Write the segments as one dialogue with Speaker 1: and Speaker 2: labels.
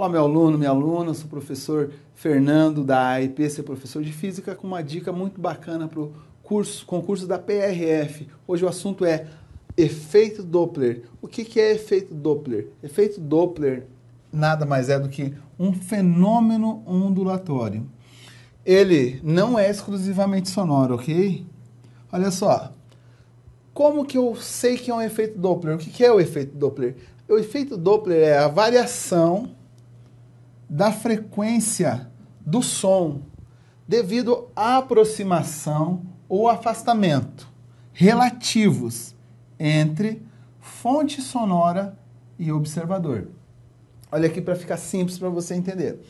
Speaker 1: Olá, meu aluno, minha aluna, sou o professor Fernando da AIP, sou professor de Física, com uma dica muito bacana para o curso, concurso da PRF. Hoje o assunto é efeito Doppler. O que, que é efeito Doppler? Efeito Doppler nada mais é do que um fenômeno ondulatório. Ele não é exclusivamente sonoro, ok? Olha só. Como que eu sei que é um efeito Doppler? O que, que é o efeito Doppler? O efeito Doppler é a variação da frequência do som devido à aproximação ou afastamento relativos entre fonte sonora e observador. Olha aqui para ficar simples para você entender.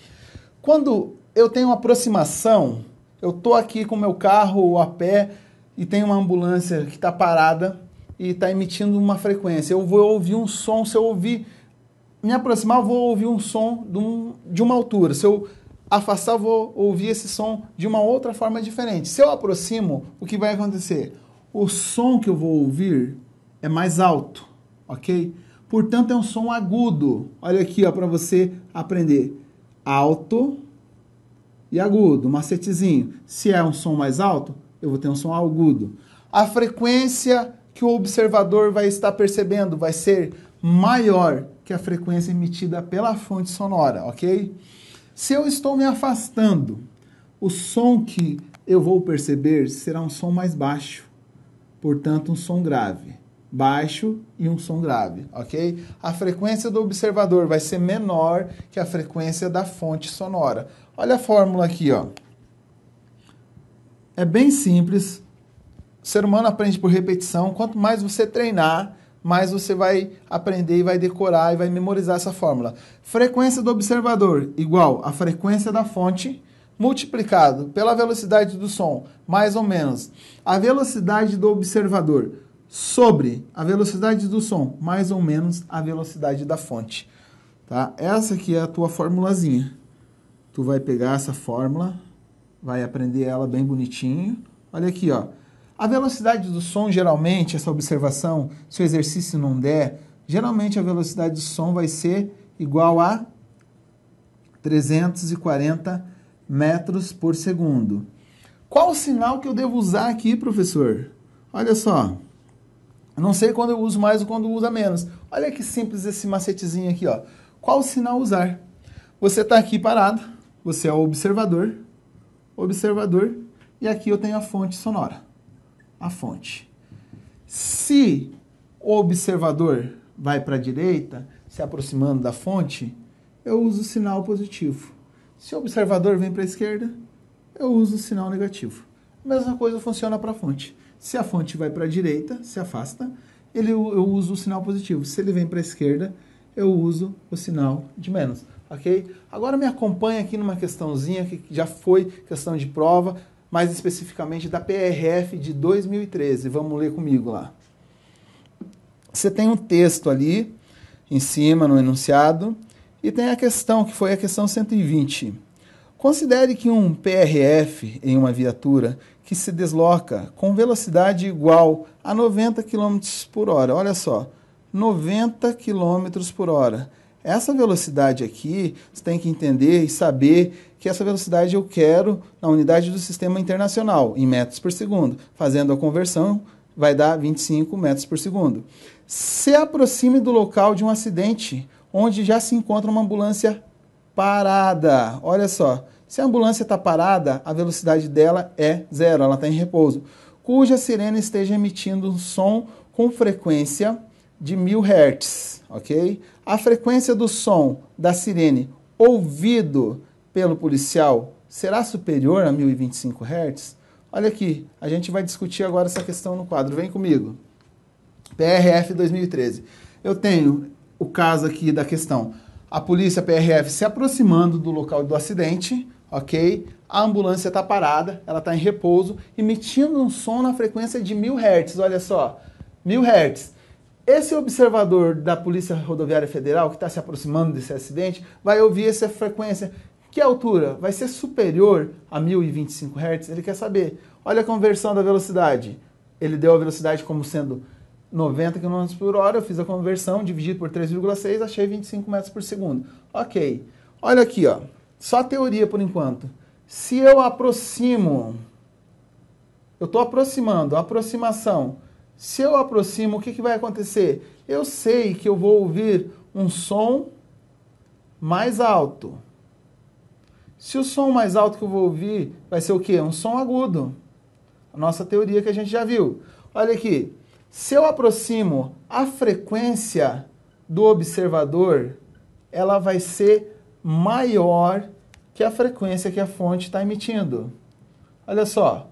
Speaker 1: Quando eu tenho aproximação, eu tô aqui com meu carro ou a pé e tem uma ambulância que está parada e está emitindo uma frequência. Eu vou ouvir um som, se eu ouvir me aproximar, eu vou ouvir um som de, um, de uma altura. Se eu afastar, eu vou ouvir esse som de uma outra forma diferente. Se eu aproximo, o que vai acontecer? O som que eu vou ouvir é mais alto, ok? Portanto, é um som agudo. Olha aqui, ó, para você aprender. Alto e agudo, macetezinho. Se é um som mais alto, eu vou ter um som agudo. A frequência que o observador vai estar percebendo vai ser maior que a frequência emitida pela fonte sonora, ok? Se eu estou me afastando, o som que eu vou perceber será um som mais baixo, portanto, um som grave. Baixo e um som grave, ok? A frequência do observador vai ser menor que a frequência da fonte sonora. Olha a fórmula aqui, ó. É bem simples. O ser humano aprende por repetição. Quanto mais você treinar, mas você vai aprender e vai decorar e vai memorizar essa fórmula. Frequência do observador igual a frequência da fonte multiplicado pela velocidade do som, mais ou menos a velocidade do observador sobre a velocidade do som, mais ou menos a velocidade da fonte. Tá? Essa aqui é a tua formulazinha. Tu vai pegar essa fórmula, vai aprender ela bem bonitinho. Olha aqui, ó. A velocidade do som, geralmente, essa observação, se o exercício não der, geralmente a velocidade do som vai ser igual a 340 metros por segundo. Qual o sinal que eu devo usar aqui, professor? Olha só. Não sei quando eu uso mais ou quando eu uso menos. Olha que simples esse macetezinho aqui, ó. Qual sinal usar? Você está aqui parado, você é o observador, observador, e aqui eu tenho a fonte sonora a fonte. Se o observador vai para a direita, se aproximando da fonte, eu uso o sinal positivo. Se o observador vem para a esquerda, eu uso o sinal negativo. A mesma coisa funciona para a fonte. Se a fonte vai para a direita, se afasta, ele, eu uso o sinal positivo. Se ele vem para a esquerda, eu uso o sinal de menos ok? Agora me acompanha aqui numa questãozinha que já foi questão de prova, mais especificamente da PRF de 2013. Vamos ler comigo lá. Você tem um texto ali, em cima, no enunciado, e tem a questão, que foi a questão 120. Considere que um PRF em uma viatura que se desloca com velocidade igual a 90 km por hora. Olha só, 90 km por hora essa velocidade aqui, você tem que entender e saber que essa velocidade eu quero na unidade do sistema internacional, em metros por segundo. Fazendo a conversão, vai dar 25 metros por segundo. Se aproxime do local de um acidente, onde já se encontra uma ambulância parada. Olha só, se a ambulância está parada, a velocidade dela é zero, ela está em repouso. Cuja sirene esteja emitindo um som com frequência de 1000 Hz, ok? a frequência do som da sirene ouvido pelo policial será superior a 1025 Hz? Olha aqui, a gente vai discutir agora essa questão no quadro. Vem comigo. PRF 2013. Eu tenho o caso aqui da questão. A polícia PRF se aproximando do local do acidente, ok? A ambulância está parada, ela está em repouso, emitindo um som na frequência de 1000 Hz. Olha só, 1000 Hz. Esse observador da Polícia Rodoviária Federal, que está se aproximando desse acidente, vai ouvir essa frequência. Que altura? Vai ser superior a 1025 Hz? Ele quer saber. Olha a conversão da velocidade. Ele deu a velocidade como sendo 90 km por hora, eu fiz a conversão, dividi por 3,6, achei 25 metros por segundo. Ok. Olha aqui, ó. só teoria por enquanto. Se eu aproximo, eu estou aproximando, aproximação se eu aproximo, o que, que vai acontecer? Eu sei que eu vou ouvir um som mais alto. Se o som mais alto que eu vou ouvir vai ser o quê? Um som agudo. A nossa teoria que a gente já viu. Olha aqui. Se eu aproximo a frequência do observador, ela vai ser maior que a frequência que a fonte está emitindo. Olha só.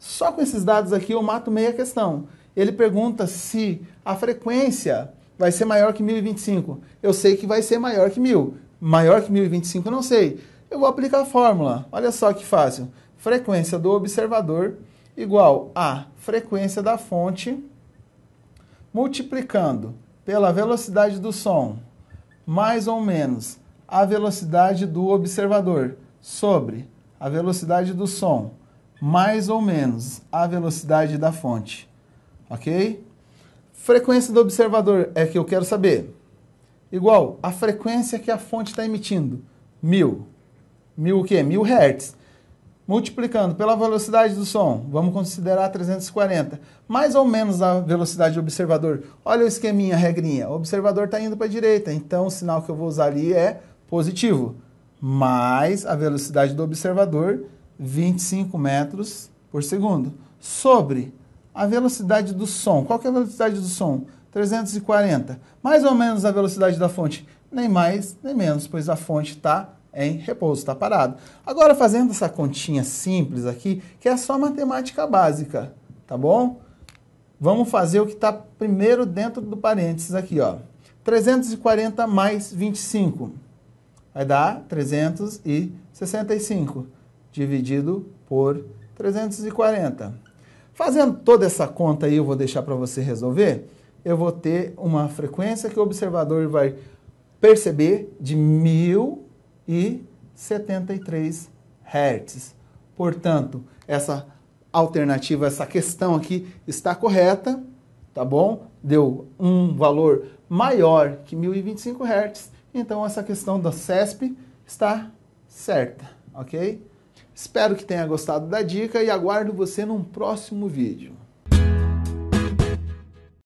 Speaker 1: Só com esses dados aqui eu mato meia questão ele pergunta se a frequência vai ser maior que 1025. Eu sei que vai ser maior que 1000. Maior que 1025 eu não sei. Eu vou aplicar a fórmula. Olha só que fácil. Frequência do observador igual a frequência da fonte multiplicando pela velocidade do som mais ou menos a velocidade do observador sobre a velocidade do som mais ou menos a velocidade da fonte ok? Frequência do observador é que eu quero saber. Igual a frequência que a fonte está emitindo, mil. Mil o quê? Mil hertz. Multiplicando pela velocidade do som, vamos considerar 340, mais ou menos a velocidade do observador. Olha o esqueminha, a regrinha. O observador está indo para a direita, então o sinal que eu vou usar ali é positivo. Mais a velocidade do observador, 25 metros por segundo. Sobre a velocidade do som. Qual é a velocidade do som? 340. Mais ou menos a velocidade da fonte. Nem mais, nem menos, pois a fonte está em repouso, está parado. Agora, fazendo essa continha simples aqui, que é só matemática básica, tá bom? Vamos fazer o que está primeiro dentro do parênteses aqui, ó. 340 mais 25 vai dar 365, dividido por 340. Fazendo toda essa conta aí, eu vou deixar para você resolver, eu vou ter uma frequência que o observador vai perceber de 1073 Hz. Portanto, essa alternativa, essa questão aqui está correta, tá bom? Deu um valor maior que 1025 Hz, então essa questão da CESP está certa, ok? Espero que tenha gostado da dica e aguardo você num próximo vídeo.